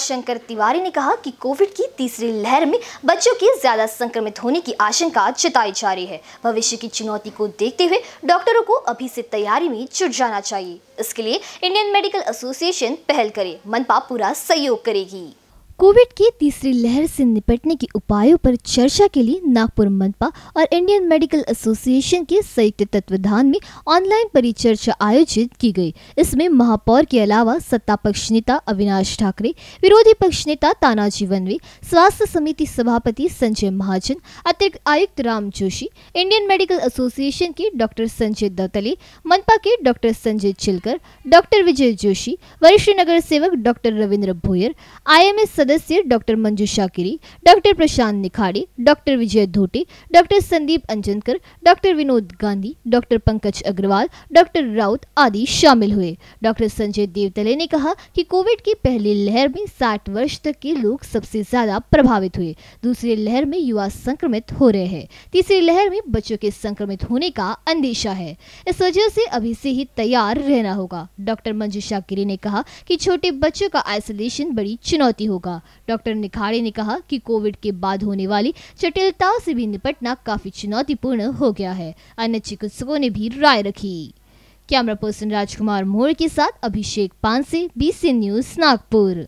शंकर तिवारी ने कहा कि कोविड की तीसरी लहर में बच्चों के ज्यादा संक्रमित होने की आशंका जताई जा रही है भविष्य की चुनौती को देखते हुए डॉक्टरों को अभी से तैयारी में जुट जाना चाहिए इसके लिए इंडियन मेडिकल एसोसिएशन पहल करे मनपा पूरा सहयोग करेगी कोविड की तीसरी लहर से निपटने के उपायों पर चर्चा के लिए नागपुर मनपा और इंडियन मेडिकल एसोसिएशन के संयुक्त तत्वाधान में ऑनलाइन परिचर्चा आयोजित की गई इसमें महापौर के अलावा सत्ता पक्ष नेता अविनाश ठाकरे विरोधी पक्ष नेता तानाजी वनवे स्वास्थ्य समिति सभापति संजय महाजन अतिरिक्त आयुक्त Ram Joshi Indian Medical Association के डॉक्टर संजय दत्तले मनपा के डॉक्टर संजय चिलकर डॉक्टर विजय जोशी वरिष्ठ नगर सेवक doctor Ravindra Bhoyar I M सदस्य doctor Manju Shakiri doctor Prashant Nikhade doctor Vijay Dhote doctor Sandeep Anjankar doctor Vinod Gandhi doctor Pankaj Agrawal doctor Raut आदि शामिल हुए डॉक्टर संजय देवतले ने कहा कि कोविड की पहली लहर में 60 वर्ष तक के लोग सबसे ज्यादा प्रभावित हुए दूसरी लहर में युवा संक्रमित हो रहे हैं तीसरी लहर में बच्चों के संक्रमित होने का अंदेशा है इस वजह से अभी से ही तैयार रहना होगा डॉक्टर मंजू शाकिरी ने कहा कि छोटे बच्चों का आइसोलेशन बड़ी चुनौती होगा डॉक्टर निखाड़े ने कहा कि कोविड के बाद होने वाली जटिलताओं से भी निपटना काफी चुनौतीपूर्ण हो गया है अन्य चिकित्सकों ने भी राय रखी कैमरा पर्सन राजकुमार मोर के साथ अभिषेक पानसे बीसी न्यूज नागपुर